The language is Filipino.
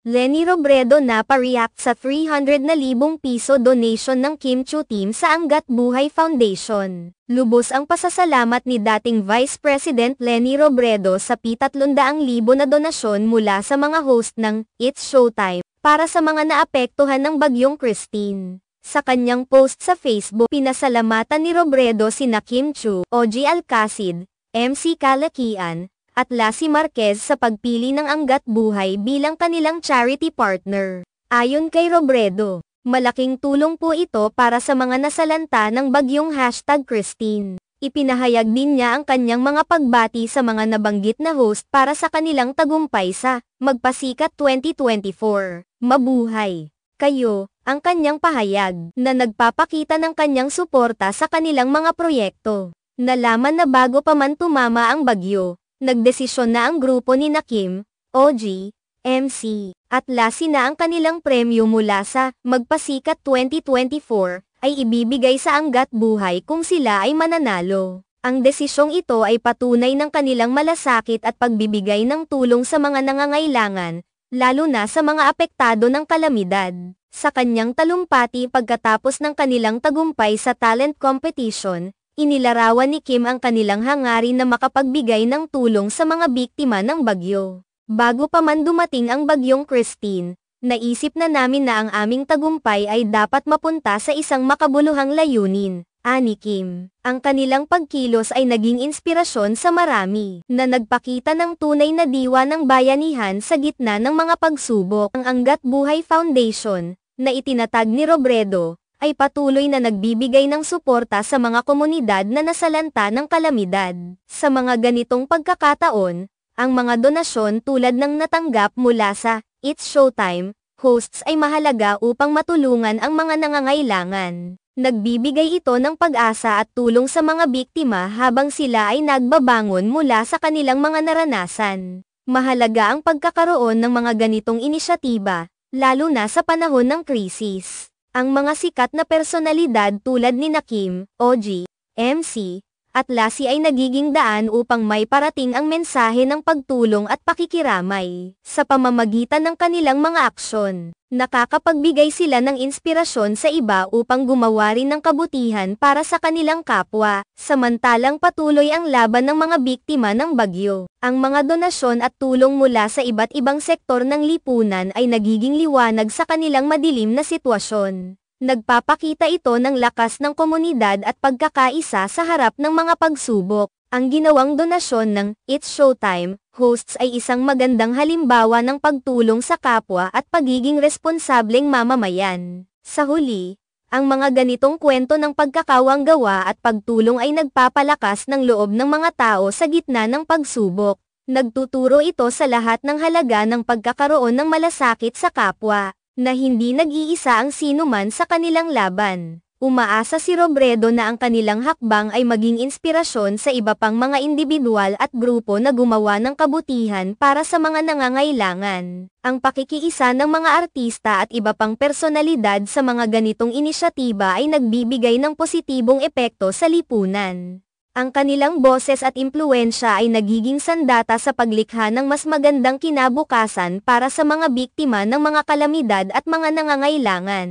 Lenny Robredo na pa-react sa 300,000 na piso donation ng Kimchu Team sa Angat Buhay Foundation. Lubos ang pasasalamat ni dating Vice President Lenny Robredo sa P300,000 na donasyon mula sa mga host ng It's Showtime para sa mga naapektuhan ng bagyong Christine. Sa kanyang post sa Facebook, pinasalamatan ni Robredo si na Kimchu, Oji Alcacid, MC Kalakian, at Lassie Marquez sa pagpili ng Anggat Buhay bilang kanilang charity partner. Ayon kay Robredo, malaking tulong po ito para sa mga nasalanta ng bagyong hashtag Christine. Ipinahayag din niya ang kanyang mga pagbati sa mga nabanggit na host para sa kanilang tagumpay sa Magpasikat 2024. Mabuhay! Kayo, ang kanyang pahayag, na nagpapakita ng kanyang suporta sa kanilang mga proyekto. Nalaman na bago pa man tumama ang bagyo, nagdesisyon na ang grupo ni Nakim, OG, MC, at Lasi na ang kanilang premyo mula sa Magpasikat 2024 ay ibibigay sa Anggat Buhay kung sila ay mananalo. Ang desisyong ito ay patunay ng kanilang malasakit at pagbibigay ng tulong sa mga nangangailangan, lalo na sa mga apektado ng kalamidad. Sa kanyang talumpati pagkatapos ng kanilang tagumpay sa talent competition, Inilarawan ni Kim ang kanilang hangarin na makapagbigay ng tulong sa mga biktima ng bagyo. Bago pa man dumating ang bagyong Christine, naisip na namin na ang aming tagumpay ay dapat mapunta sa isang makabuluhang layunin. Ani Kim, ang kanilang pagkilos ay naging inspirasyon sa marami na nagpakita ng tunay na diwa ng bayanihan sa gitna ng mga pagsubok. Ang Anggat Buhay Foundation, na itinatag ni Robredo, ay patuloy na nagbibigay ng suporta sa mga komunidad na nasalanta ng kalamidad. Sa mga ganitong pagkakataon, ang mga donasyon tulad ng natanggap mula sa It's Showtime hosts ay mahalaga upang matulungan ang mga nangangailangan. Nagbibigay ito ng pag-asa at tulong sa mga biktima habang sila ay nagbabangon mula sa kanilang mga naranasan. Mahalaga ang pagkakaroon ng mga ganitong inisyatiba, lalo na sa panahon ng krisis. Ang mga sikat na personalidad tulad ni Nakim, OG, MC, at Lassie ay nagiging daan upang may parating ang mensahe ng pagtulong at pakikiramay sa pamamagitan ng kanilang mga aksyon nakakapagbigay sila ng inspirasyon sa iba upang gumawa rin ng kabutihan para sa kanilang kapwa, samantalang patuloy ang laban ng mga biktima ng bagyo. Ang mga donasyon at tulong mula sa iba't ibang sektor ng lipunan ay nagiging liwanag sa kanilang madilim na sitwasyon. Nagpapakita ito ng lakas ng komunidad at pagkakaisa sa harap ng mga pagsubok. Ang ginawang donasyon ng It's Showtime hosts ay isang magandang halimbawa ng pagtulong sa kapwa at pagiging responsableng mamamayan. Sa huli, ang mga ganitong kwento ng pagkakawanggawa at pagtulong ay nagpapalakas ng loob ng mga tao sa gitna ng pagsubok. Nagtuturo ito sa lahat ng halaga ng pagkakaroon ng malasakit sa kapwa, na hindi nag-iisa ang sinuman sa kanilang laban. Umaasa si Robredo na ang kanilang hakbang ay maging inspirasyon sa iba pang mga individual at grupo na gumawa ng kabutihan para sa mga nangangailangan. Ang pakikiisa ng mga artista at iba pang personalidad sa mga ganitong inisyatiba ay nagbibigay ng positibong epekto sa lipunan. Ang kanilang boses at impluensya ay nagiging sandata sa paglikha ng mas magandang kinabukasan para sa mga biktima ng mga kalamidad at mga nangangailangan.